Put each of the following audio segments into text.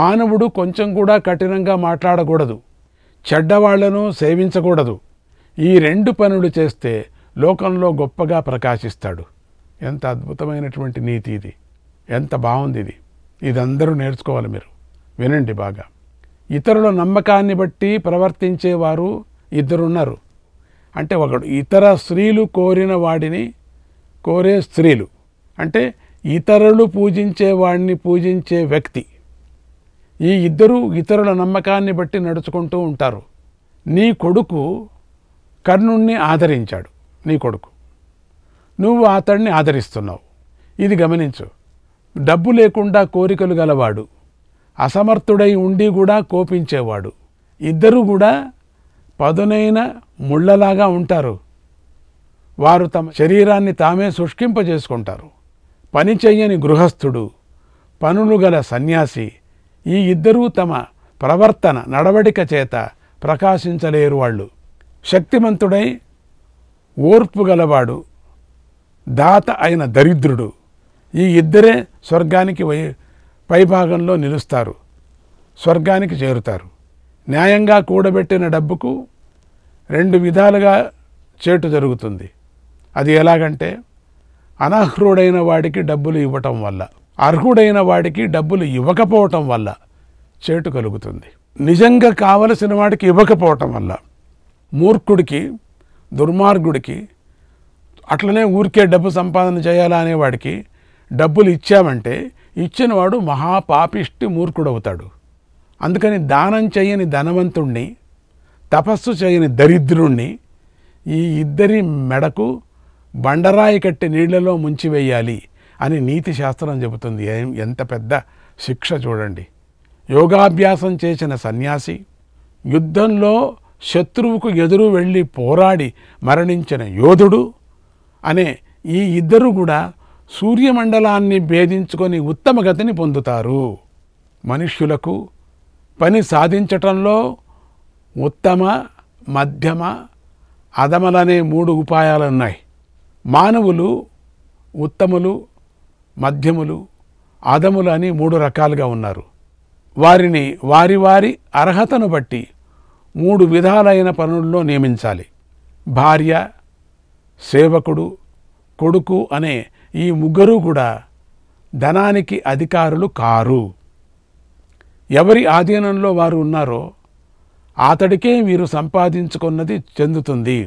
మానవుడు కొంచెం కూడా కఠినంగా మాట్లాడకూడదు చెడ్డవాళ్లను సేవించకూడదు ఈ రెండు పనులు చేస్తే లోకంలో గొప్పగా ప్రకాశిస్తాడు ఎంత అద్భుతమైనటువంటి నీతి ఇది ఎంత బాగుంది ఇది ఇదందరూ నేర్చుకోవాలి మీరు వినండి బాగా ఇతరుల నమ్మకాన్ని బట్టి ప్రవర్తించేవారు ఇద్దరున్నారు అంటే ఒకడు ఇతర స్త్రీలు కోరిన వాడిని కోరే స్త్రీలు అంటే ఇతరులు పూజించే వాడిని పూజించే వ్యక్తి ఈ ఇద్దరు ఇతరుల నమ్మకాన్ని బట్టి నడుచుకుంటూ ఉంటారు నీ కొడుకు కర్ణుణ్ణి ఆదరించాడు నీ కొడుకు నువ్వు అతడిని ఆదరిస్తున్నావు ఇది గమనించు డబ్బు లేకుండా కోరికలు గలవాడు అసమర్థుడై ఉండి కూడా కోపించేవాడు ఇద్దరు కూడా పదునైన ముళ్ళలాగా ఉంటారు వారు తమ శరీరాన్ని తామే శుష్కింపజేసుకుంటారు పని చెయ్యని గృహస్థుడు పనులు గల సన్యాసి ఈ ఇద్దరూ తమ ప్రవర్తన నడవడిక చేత ప్రకాశించలేరు వాళ్ళు శక్తిమంతుడై ఓర్పు గలవాడు దాత అయిన దరిద్రుడు ఈ ఇద్దరే స్వర్గానికి పైభాగంలో నిలుస్తారు స్వర్గానికి చేరుతారు న్యాయంగా కూడబెట్టిన డబ్బుకు రెండు విధాలుగా చేటు జరుగుతుంది అది ఎలాగంటే అనర్హుడైన వాడికి డబ్బులు ఇవ్వటం వల్ల అర్హుడైన వాడికి డబ్బులు ఇవ్వకపోవటం వల్ల చేటు కలుగుతుంది నిజంగా కావలసిన వాడికి ఇవ్వకపోవటం వల్ల మూర్ఖుడికి దుర్మార్గుడికి అట్లనే ఊరికే డబ్బు సంపాదన చేయాలా అనేవాడికి డబ్బులు ఇచ్చామంటే ఇచ్చినవాడు మహాపాపిష్టి మూర్ఖుడవుతాడు అందుకని దానం చేయని ధనవంతుణ్ణి తపస్సు చేయని దరిద్రుణ్ణి ఈ ఇద్దరి మెడకు బండరాయి కట్టి నీళ్లలో ముంచివేయాలి అని నీతి శాస్త్రం చెబుతుంది ఎంత పెద్ద శిక్ష చూడండి యోగాభ్యాసం చేసిన సన్యాసి యుద్ధంలో శత్రువుకు ఎదురు వెళ్ళి పోరాడి మరణించిన యోధుడు అనే ఈ ఇద్దరు కూడా సూర్యమండలాన్ని భేదించుకొని ఉత్తమ గతిని పొందుతారు మనుష్యులకు పని సాధించటంలో ఉత్తమ మధ్యమ అధమలనే మూడు ఉపాయాలున్నాయి మానవులు ఉత్తములు మధ్యములు అదములు అని మూడు రకాలుగా ఉన్నారు వారిని వారి వారి అర్హతను బట్టి మూడు విధాలైన పనుల్లో నియమించాలి భార్య సేవకుడు కొడుకు అనే ఈ ముగ్గురు కూడా ధనానికి అధికారులు కారు ఎవరి ఆధీనంలో వారు ఉన్నారో అతడికే మీరు సంపాదించుకున్నది చెందుతుంది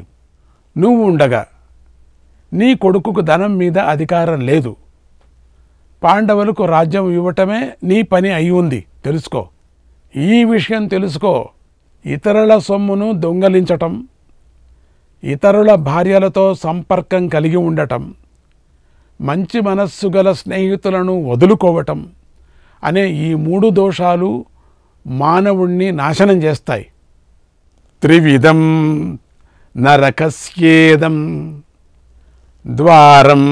నువ్వు ఉండగా నీ కొడుకుకు ధనం మీద అధికారం లేదు పాండవులకు రాజ్యం ఇవ్వటమే నీ పని అయి ఉంది తెలుసుకో ఈ విషయం తెలుసుకో ఇతరుల సొమ్మును దొంగలించటం ఇతరుల భార్యలతో సంపర్కం కలిగి ఉండటం మంచి మనస్సు గల స్నేహితులను వదులుకోవటం అనే ఈ మూడు దోషాలు మానవుణ్ణి నాశనం చేస్తాయి త్రివిధం నరకస్యేదం ద్వారం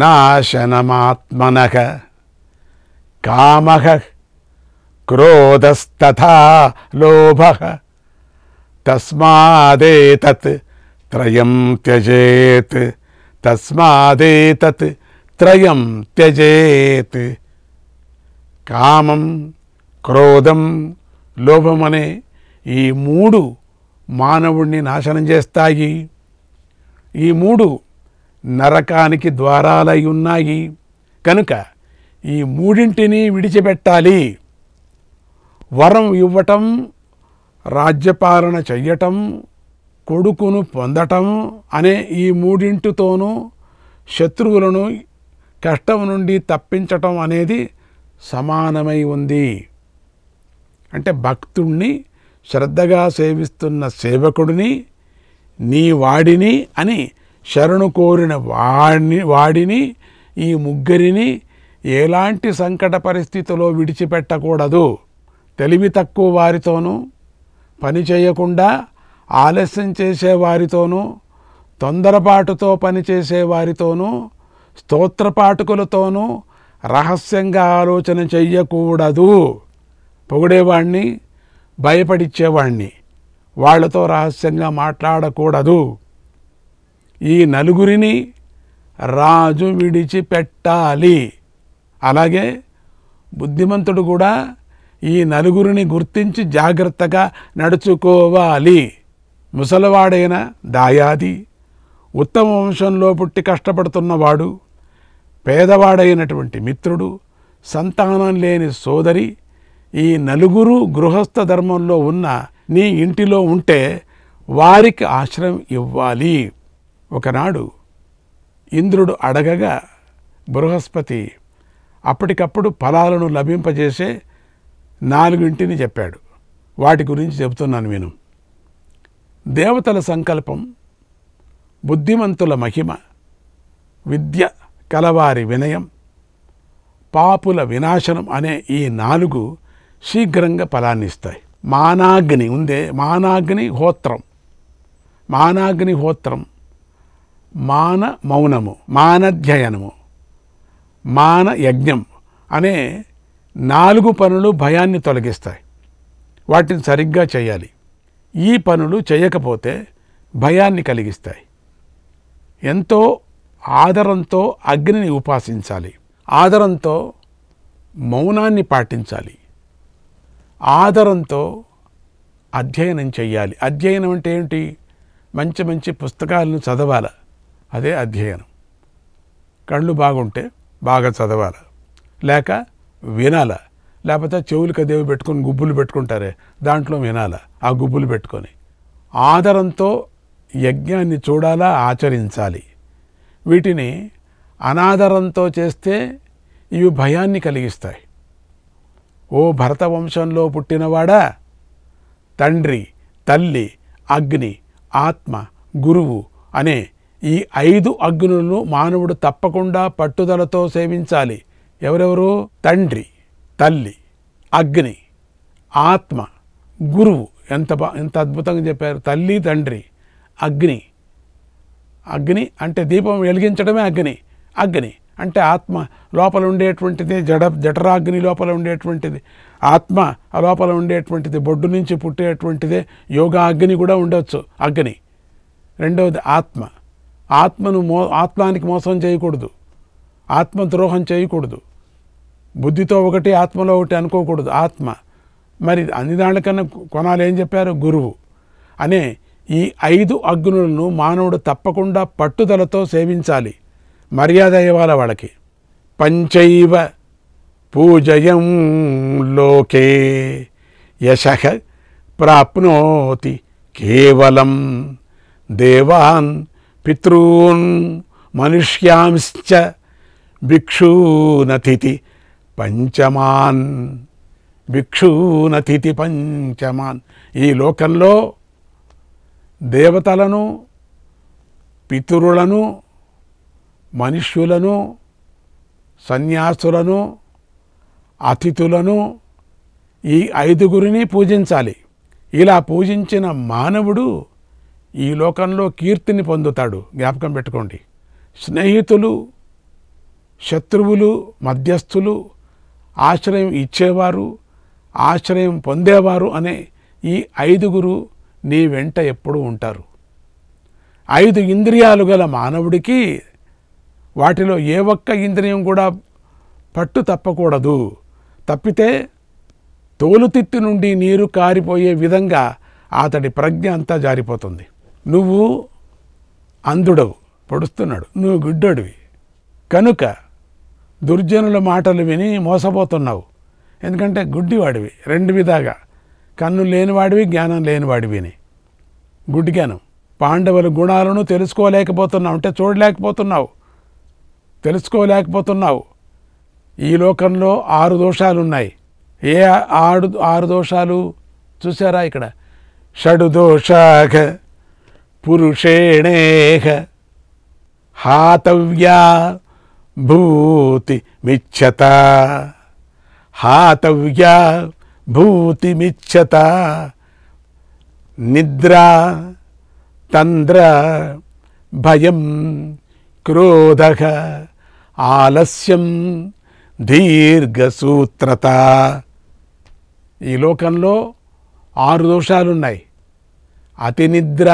నాశనమాత్మనః కామ క్రోధస్తోభ తస్మాదేతత్ త్రయం త్యజేత్ తస్మాదేతత్ త్రయం త్యజేత్ కామం క్రోధం లోభమనే ఈ మూడు మానవుణ్ణి నాశనం చేస్తాయి ఈ మూడు నరకానికి ద్వారాలై ఉన్నాయి కనుక ఈ మూడింటిని విడిచిపెట్టాలి వరం ఇవ్వటం రాజ్యపాలన చెయ్యటం కొడుకును పొందటం అనే ఈ మూడింటితోనూ శత్రువులను కష్టం నుండి తప్పించటం అనేది సమానమై ఉంది అంటే భక్తుణ్ణి శ్రద్ధగా సేవిస్తున్న సేవకుడిని నీ వాడిని అని శరణు కోరిన వాడిని వాడిని ఈ ముగ్గురిని ఎలాంటి సంకట పరిస్థితిలో విడిచిపెట్టకూడదు తెలివి తక్కువ వారితోనూ పని చేయకుండా ఆలస్యం చేసేవారితోనూ తొందరపాటుతో పనిచేసేవారితోనూ స్తోత్రపాటుకులతోనూ రహస్యంగా ఆలోచన చెయ్యకూడదు పొగిడేవాణ్ణి భయపడిచ్చేవాణ్ణి వాళ్లతో రహస్యంగా మాట్లాడకూడదు ఈ నలుగురిని రాజు విడిచిపెట్టాలి అలాగే బుద్ధిమంతుడు కూడా ఈ నలుగురిని గుర్తించి జాగ్రత్తగా నడుచుకోవాలి ముసలివాడైన దాయాది ఉత్తమ వంశంలో పుట్టి కష్టపడుతున్నవాడు పేదవాడైనటువంటి మిత్రుడు సంతానం లేని సోదరి ఈ నలుగురు గృహస్థ ధర్మంలో ఉన్న నీ ఇంటిలో ఉంటే వారికి ఆశ్రయం ఇవ్వాలి ఒకనాడు ఇంద్రుడు అడగగా బృహస్పతి అప్పటికప్పుడు ఫలాలను లభింపజేసే నాలుగింటిని చెప్పాడు వాటి గురించి చెబుతున్నాను విను దేవతల సంకల్పం బుద్ధిమంతుల మహిమ విద్య కలవారి వినయం పాపుల వినాశనం అనే ఈ నాలుగు శీఘ్రంగా ఫలాన్ని ఇస్తాయి మానాగ్ని ఉందే మానాగ్ని హోత్రం మానాగ్ని హోత్రం మాన మౌనము మానధ్యయనము మాన యజ్ఞం అనే నాలుగు పనులు భయాన్ని తొలగిస్తాయి వాటిని సరిగ్గా చేయాలి ఈ పనులు చేయకపోతే భయాన్ని కలిగిస్తాయి ఎంతో ఆదరంతో అగ్నిని ఉపాసించాలి ఆదరంతో మౌనాన్ని పాటించాలి ఆదరంతో అధ్యయనం చేయాలి అధ్యయనం అంటే ఏంటి మంచి మంచి పుస్తకాలను చదవాలి అదే అధ్యయనం కళ్ళు బాగుంటే బాగా చదవాలి లేక వినాల లేకపోతే చెవులకు అదేవి పెట్టుకొని గుబ్బులు పెట్టుకుంటారే దాంట్లో వినాల ఆ గుబ్బులు పెట్టుకొని ఆదరంతో యజ్ఞాన్ని చూడాలా ఆచరించాలి వీటిని అనాదరంతో చేస్తే ఇవి భయాన్ని కలిగిస్తాయి ఓ భరత వంశంలో పుట్టినవాడా తండ్రి తల్లి అగ్ని ఆత్మ గురువు అనే ఈ ఐదు అగ్నులను మానవుడు తప్పకుండా పట్టుదలతో సేవించాలి ఎవరెవరు తండ్రి తల్లి అగ్ని ఆత్మ గురువు ఎంత ఎంత అద్భుతంగా చెప్పారు తల్లి తండ్రి అగ్ని అగ్ని అంటే దీపం వెలిగించడమే అగ్ని అగ్ని అంటే ఆత్మ లోపల ఉండేటువంటిది జడ జఠరాగ్ని లోపల ఉండేటువంటిది ఆత్మ లోపల ఉండేటువంటిది బొడ్డు నుంచి పుట్టేటువంటిది యోగా అగ్ని కూడా ఉండవచ్చు అగ్ని రెండవది ఆత్మ ఆత్మను మో ఆత్మానికి మోసం చేయకూడదు ఆత్మద్రోహం చేయకూడదు బుద్ధితో ఒకటి ఆత్మలో ఒకటి అనుకోకూడదు ఆత్మ మరి అన్ని దానికన్నా కొనాలి ఏం చెప్పారు గురువు అనే ఈ ఐదు అగ్నులను మానవుడు తప్పకుండా పట్టుదలతో సేవించాలి మర్యాద ఇవ్వాలి వాళ్ళకి పంచైవ పూజయం లోకే యశ ప్రాప్నోతి కేవలం దేవాన్ పితృన్ మనుష్యాంశ్చ భిక్షూనతిథి పంచమాన్ భిక్షూనతిథి పంచమాన్ ఈ లోకంలో దేవతలను పితరులను మనుష్యులను సన్యాసులను అతిథులను ఈ ఐదుగురిని పూజించాలి ఇలా పూజించిన మానవుడు ఈ లోకంలో కీర్తిని పొందుతాడు జ్ఞాపకం పెట్టుకోండి స్నేహితులు శత్రువులు మధ్యస్థులు ఆశ్రయం ఇచ్చేవారు ఆశ్రయం పొందేవారు అనే ఈ ఐదుగురు నీ వెంట ఎప్పుడూ ఉంటారు ఐదు ఇంద్రియాలు గల మానవుడికి వాటిలో ఏ ఒక్క ఇంద్రియం కూడా పట్టు తప్పకూడదు తప్పితే తోలుతిత్తి నుండి నీరు కారిపోయే విధంగా అతడి ప్రజ్ఞ అంతా జారిపోతుంది నువ్వు అందుడవు పొడుస్తున్నాడు నువ్వు గుడ్డోడివి కనుక దుర్జనుల మాటలు విని మోసపోతున్నావు ఎందుకంటే గుడ్డివాడివి రెండు విధాగా కన్ను లేనివాడివి జ్ఞానం లేనివాడివి అని గుడ్డి జ్ఞానం పాండవుల గుణాలను తెలుసుకోలేకపోతున్నావు అంటే చూడలేకపోతున్నావు తెలుసుకోలేకపోతున్నావు ఈ లోకంలో ఆరు దోషాలు ఉన్నాయి ఏ ఆడు ఆరు దోషాలు చూసారా ఇక్కడ షడు దోషాఖ పురుషేణేహ హాతవ్యా భూతి మిచ్చత హాతవ్యా భూతి మిచ్చత నిద్ర తంద్ర భయం క్రోధ ఆలస్యం దీర్ఘసూత్రత ఈ లోకంలో ఆరు దోషాలున్నాయి అతి నిద్ర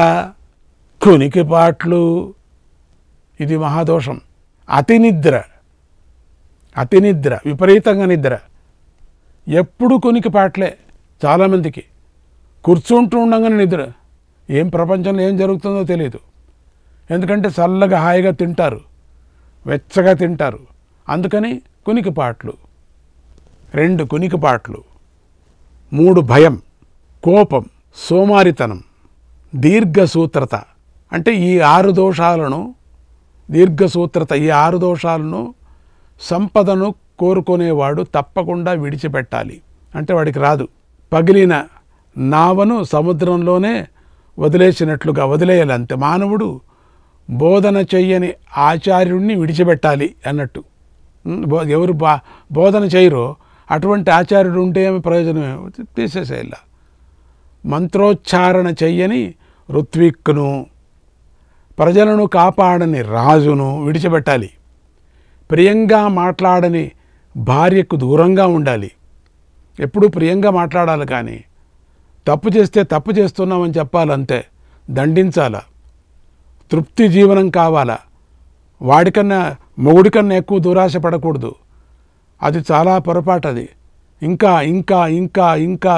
కునికిపాట్లు ఇది మహాదోషం అతినిద్ర అతినిద్ర విపరీతంగా నిద్ర ఎప్పుడు కునికిపాట్లే చాలామందికి కూర్చుంటూ ఉండగానే నిద్ర ఏం ప్రపంచంలో ఏం జరుగుతుందో తెలియదు ఎందుకంటే చల్లగా హాయిగా తింటారు వెచ్చగా తింటారు అందుకని కునికిపాట్లు రెండు కునికిపాట్లు మూడు భయం కోపం సోమారితనం దీర్ఘసూత్రత అంటే ఈ ఆరు దోషాలను దీర్ఘసూత్రత ఈ ఆరు దోషాలను సంపదను కోరుకునేవాడు తప్పకుండా విడిచిపెట్టాలి అంటే వాడికి రాదు పగిలిన నావను సముద్రంలోనే వదిలేసినట్లుగా వదిలేయాలి అంతే మానవుడు బోధన చెయ్యని ఆచార్యుడిని విడిచిపెట్టాలి అన్నట్టు ఎవరు బా బోధన చేయరో అటువంటి ఆచార్యుడు ఉంటే ఏమి ప్రయోజనమే తీసేసేయాల మంత్రోచ్చారణ చెయ్యని ఋత్విక్ను ప్రజలను కాపాడని రాజును విడిచిపెట్టాలి ప్రియంగా మాట్లాడని భార్యకు దూరంగా ఉండాలి ఎప్పుడూ ప్రియంగా మాట్లాడాలి కానీ తప్పు చేస్తే తప్పు చేస్తున్నామని చెప్పాలంతే దండించాలా తృప్తి జీవనం కావాలా వాడికన్నా మొగుడికన్నా ఎక్కువ దురాశ పడకూడదు అది చాలా పొరపాటు అది ఇంకా ఇంకా ఇంకా ఇంకా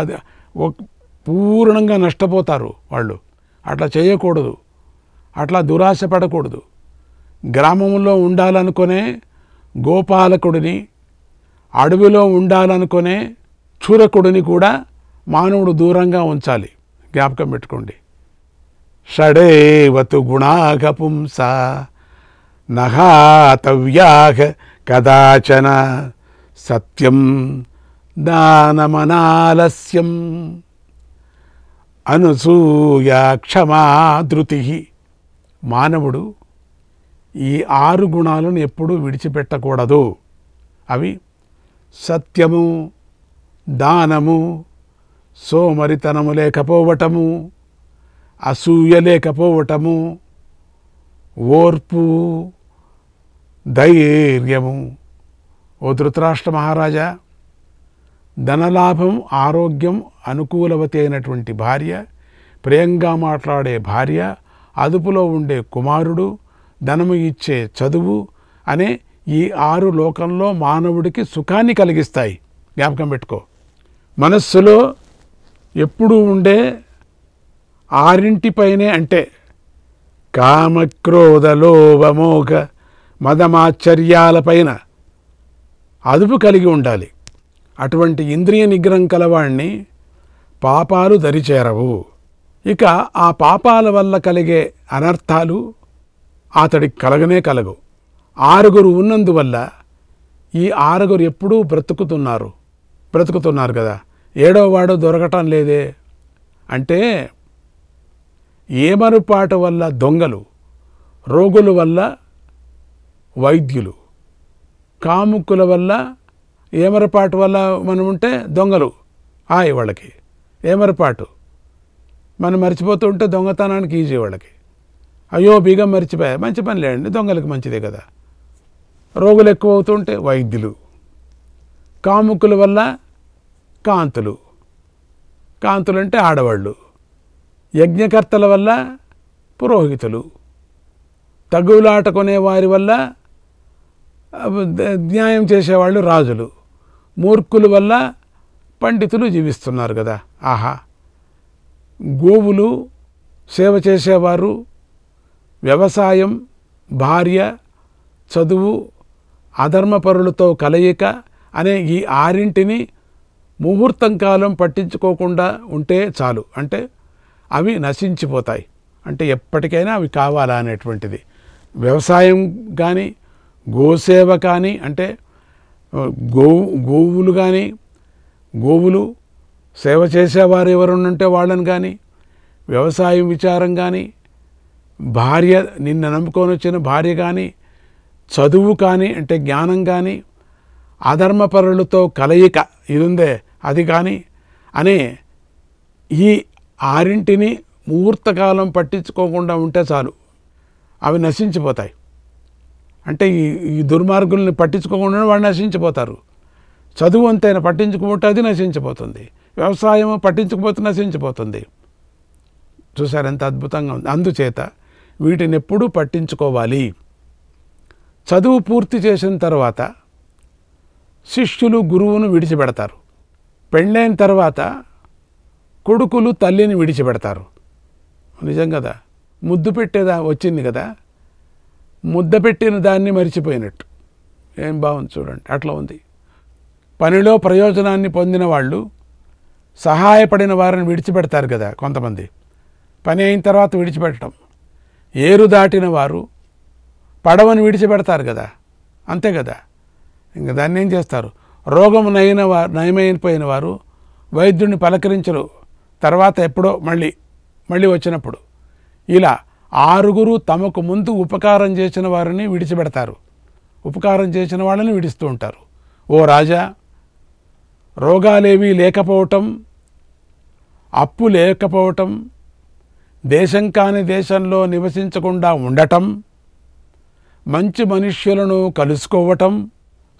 పూర్ణంగా నష్టపోతారు వాళ్ళు అట్లా చేయకూడదు అట్లా దురాశ పడకూడదు గ్రామంలో ఉండాలనుకునే గోపాలకుడిని అడవిలో ఉండాలనుకునే చూరకుడిని కూడా మానవుడు దూరంగా ఉంచాలి జ్ఞాపకం పెట్టుకోండి షడేవతు గుణాఘ పుంస నహాతవ్యాఘ కదాచన సత్యం దానమనాలస్యం అనుసూయా క్షమాధృతి మానవుడు ఈ ఆరు గుణాలను ఎప్పుడూ విడిచిపెట్టకూడదు అవి సత్యము దానము సోమరితనము లేకపోవటము అసూయ లేకపోవటము ఓర్పు ధైర్యము ఓ ధృతరాష్ట్ర మహారాజా ధనలాభం ఆరోగ్యం అనుకూలవతి అయినటువంటి భార్య ప్రియంగా మాట్లాడే భార్య అదుపులో ఉండే కుమారుడు ధనము ఇచ్చే చదువు అనే ఈ ఆరు లోకంలో మానవుడికి సుఖాన్ని కలిగిస్తాయి జ్ఞాపకం పెట్టుకో మనస్సులో ఎప్పుడూ ఉండే ఆరింటిపైనే అంటే కామక్రోధ లోభమోఘ మదమాశ్చర్యాలపైన అదుపు కలిగి ఉండాలి అటువంటి ఇంద్రియ నిగ్రహం కలవాణ్ణి పాపాలు దరిచేరవు ఇక ఆ పాపాల వల్ల కలిగే అనర్థాలు అతడికి కలగనే కలగవు ఆరుగురు ఉన్నందువల్ల ఈ ఆరుగురు ఎప్పుడూ బ్రతుకుతున్నారు బ్రతుకుతున్నారు కదా వాడు దొరకటం లేదే అంటే ఏమరుపాటు వల్ల దొంగలు రోగుల వల్ల వైద్యులు కాముకుల వల్ల ఏమరపాటు వల్ల మనం ఉంటే దొంగలు హాయ్ వాళ్ళకి ఏమరపాటు మనం మర్చిపోతుంటే దొంగతనానికి ఈజీ వాళ్ళకి అయ్యో బీగం మర్చిపోయా మంచి పని లేండి దొంగలకు మంచిదే కదా రోగులు ఎక్కువ అవుతుంటే వైద్యులు కాముకుల వల్ల కాంతులు కాంతులు అంటే ఆడవాళ్ళు యజ్ఞకర్తల వల్ల పురోహితులు తగువులాట కొనేవారి వల్ల న్యాయం చేసేవాళ్ళు రాజులు మూర్ఖుల వల్ల పండితులు జీవిస్తున్నారు కదా ఆహా గోవులు సేవ చేసేవారు వ్యవసాయం భార్య చదువు అధర్మపరులతో కలయిక అనే ఈ ఆరింటిని ముహూర్తం కాలం పట్టించుకోకుండా ఉంటే చాలు అంటే అవి నశించిపోతాయి అంటే ఎప్పటికైనా అవి కావాలా అనేటువంటిది వ్యవసాయం కానీ గోసేవ కానీ అంటే గోవు గోవులు కానీ గోవులు సేవ చేసేవారు ఎవరుంటే వాళ్ళని కానీ వ్యవసాయం విచారం కానీ భార్య నిన్న నమ్ముకొని వచ్చిన భార్య కానీ చదువు కానీ అంటే జ్ఞానం కానీ అధర్మపరులతో కలయిక ఉందే అది కానీ అని ఈ ఆరింటిని ముహూర్తకాలం పట్టించుకోకుండా ఉంటే చాలు అవి నశించిపోతాయి అంటే ఈ ఈ దుర్మార్గుల్ని పట్టించుకోకుండా వాళ్ళు నశించిపోతారు చదువు అంతైనా పట్టించుకుంటే అది నశించిపోతుంది వ్యవసాయం పట్టించకపోతే నశించిపోతుంది చూసారు ఎంత అద్భుతంగా ఉంది అందుచేత వీటిని ఎప్పుడూ పట్టించుకోవాలి చదువు పూర్తి చేసిన తర్వాత శిష్యులు గురువును విడిచిపెడతారు పెళ్ళైన తర్వాత కొడుకులు తల్లిని విడిచిపెడతారు నిజం కదా ముద్దు పెట్టేదా వచ్చింది కదా ముద్ద పెట్టిన దాన్ని మరిచిపోయినట్టు ఏం బాగుంది చూడండి అట్లా ఉంది పనిలో ప్రయోజనాన్ని పొందిన వాళ్ళు సహాయపడిన వారిని విడిచిపెడతారు కదా కొంతమంది పని అయిన తర్వాత విడిచిపెట్టడం ఏరు దాటిన వారు పడవని విడిచిపెడతారు కదా అంతే కదా ఇంకా దాన్ని ఏం చేస్తారు రోగం నయిన వారు నయమైపోయిన వారు వైద్యుడిని పలకరించరు తర్వాత ఎప్పుడో మళ్ళీ మళ్ళీ వచ్చినప్పుడు ఇలా ఆరుగురు తమకు ముందు ఉపకారం చేసిన వారిని విడిచిపెడతారు ఉపకారం చేసిన వాళ్ళని విడిస్తూ ఉంటారు ఓ రాజా రోగాలేవీ లేకపోవటం అప్పు లేకపోవటం దేశం కాని దేశంలో నివసించకుండా ఉండటం మంచి మనుష్యులను కలుసుకోవటం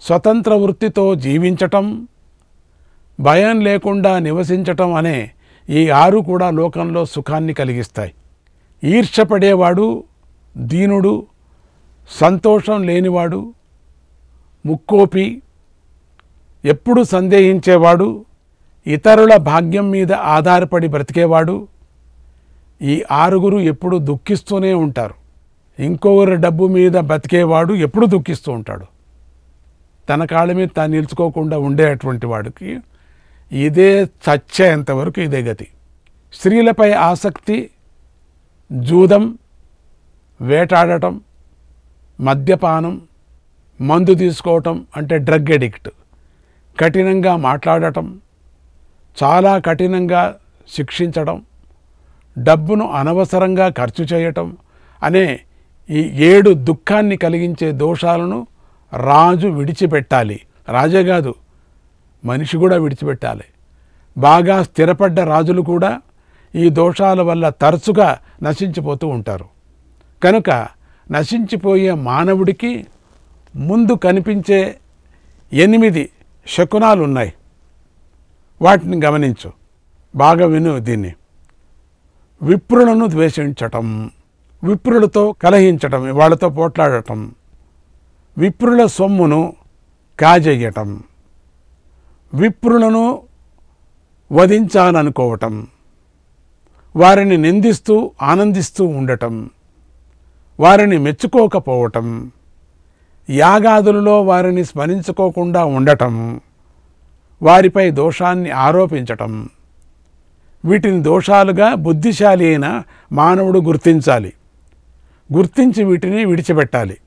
స్వతంత్ర వృత్తితో జీవించటం భయం లేకుండా నివసించటం అనే ఈ ఆరు కూడా లోకంలో సుఖాన్ని కలిగిస్తాయి ఈర్షపడేవాడు దీనుడు సంతోషం లేనివాడు ముక్కోపి ఎప్పుడు సందేహించేవాడు ఇతరుల భాగ్యం మీద ఆధారపడి బ్రతికేవాడు ఈ ఆరుగురు ఎప్పుడు దుఃఖిస్తూనే ఉంటారు ఇంకొకరి డబ్బు మీద బ్రతికేవాడు ఎప్పుడు దుఃఖిస్తూ ఉంటాడు తన కాళ్ళ మీద తాను నిలుచుకోకుండా అటువంటి వాడికి ఇదే చచ్చేంతవరకు ఇదే గతి స్త్రీలపై ఆసక్తి జూదం వేటాడటం మద్యపానం మందు తీసుకోవటం అంటే డ్రగ్ ఎడిక్ట్ కఠినంగా మాట్లాడటం చాలా కఠినంగా శిక్షించడం డబ్బును అనవసరంగా ఖర్చు చేయటం అనే ఈ ఏడు దుఃఖాన్ని కలిగించే దోషాలను రాజు విడిచిపెట్టాలి రాజే కాదు మనిషి కూడా విడిచిపెట్టాలి బాగా స్థిరపడ్డ రాజులు కూడా ఈ దోషాల వల్ల తరచుగా నశించిపోతూ ఉంటారు కనుక నశించిపోయే మానవుడికి ముందు కనిపించే ఎనిమిది శకునాలు ఉన్నాయి వాటిని గమనించు బాగా విను దీన్ని విప్రులను ద్వేషించటం విప్రులతో కలహించటం వాళ్ళతో పోట్లాడటం విప్రుల సొమ్మును కాజేయటం విప్రులను వధించాలనుకోవటం వారిని నిందిస్తూ ఆనందిస్తూ ఉండటం వారిని మెచ్చుకోకపోవటం యాగాదులలో వారిని స్మరించుకోకుండా ఉండటం వారిపై దోషాన్ని ఆరోపించటం వీటిని దోషాలుగా బుద్ధిశాలి అయిన మానవుడు గుర్తించాలి గుర్తించి వీటిని విడిచిపెట్టాలి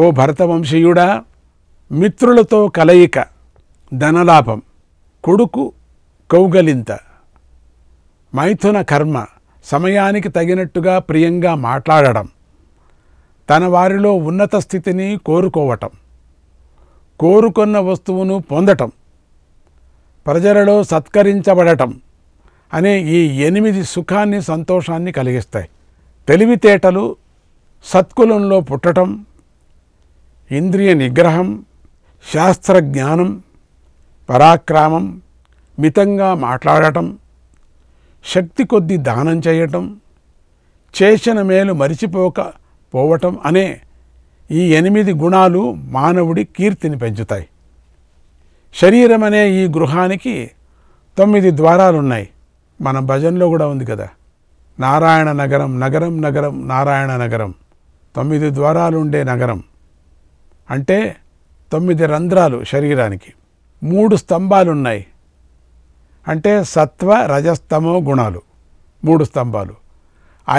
ఓ భరతవంశీయుడా మిత్రులతో కలయిక ధనలాభం కొడుకు కౌగలింత మైథున కర్మ సమయానికి తగినట్టుగా ప్రియంగా మాట్లాడడం తన వారిలో ఉన్నత స్థితిని కోరుకోవటం కోరుకున్న వస్తువును పొందటం ప్రజలలో సత్కరించబడటం అనే ఈ ఎనిమిది సుఖాన్ని సంతోషాన్ని కలిగిస్తాయి తెలివితేటలు సత్కులంలో పుట్టటం ఇంద్రియ నిగ్రహం శాస్త్రజ్ఞానం పరాక్రమం మితంగా మాట్లాడటం శక్తి కొద్ది దానం చేయటం చేసిన మేలు మరిచిపోక పోవటం అనే ఈ ఎనిమిది గుణాలు మానవుడి కీర్తిని పెంచుతాయి శరీరం అనే ఈ గృహానికి తొమ్మిది ద్వారాలున్నాయి మన భజనలో కూడా ఉంది కదా నారాయణ నగరం నగరం నగరం నారాయణ నగరం తొమ్మిది ద్వారాలు ఉండే నగరం అంటే తొమ్మిది రంధ్రాలు శరీరానికి మూడు స్తంభాలున్నాయి అంటే సత్వ రజస్తమో గుణాలు మూడు స్తంభాలు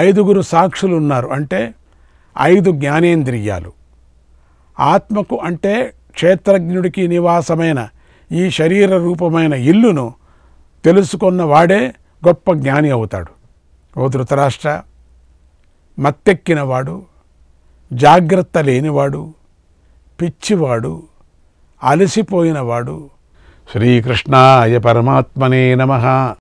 ఐదుగురు సాక్షులు ఉన్నారు అంటే ఐదు జ్ఞానేంద్రియాలు ఆత్మకు అంటే క్షేత్రజ్ఞుడికి నివాసమైన ఈ శరీర రూపమైన ఇల్లును తెలుసుకున్న వాడే గొప్ప జ్ఞాని అవుతాడు ఓ ధృతరాష్ట్ర మత్తెక్కినవాడు జాగ్రత్త లేనివాడు పిచ్చివాడు అలసిపోయినవాడు శ్రీకృష్ణాయ పరమాత్మనే నమ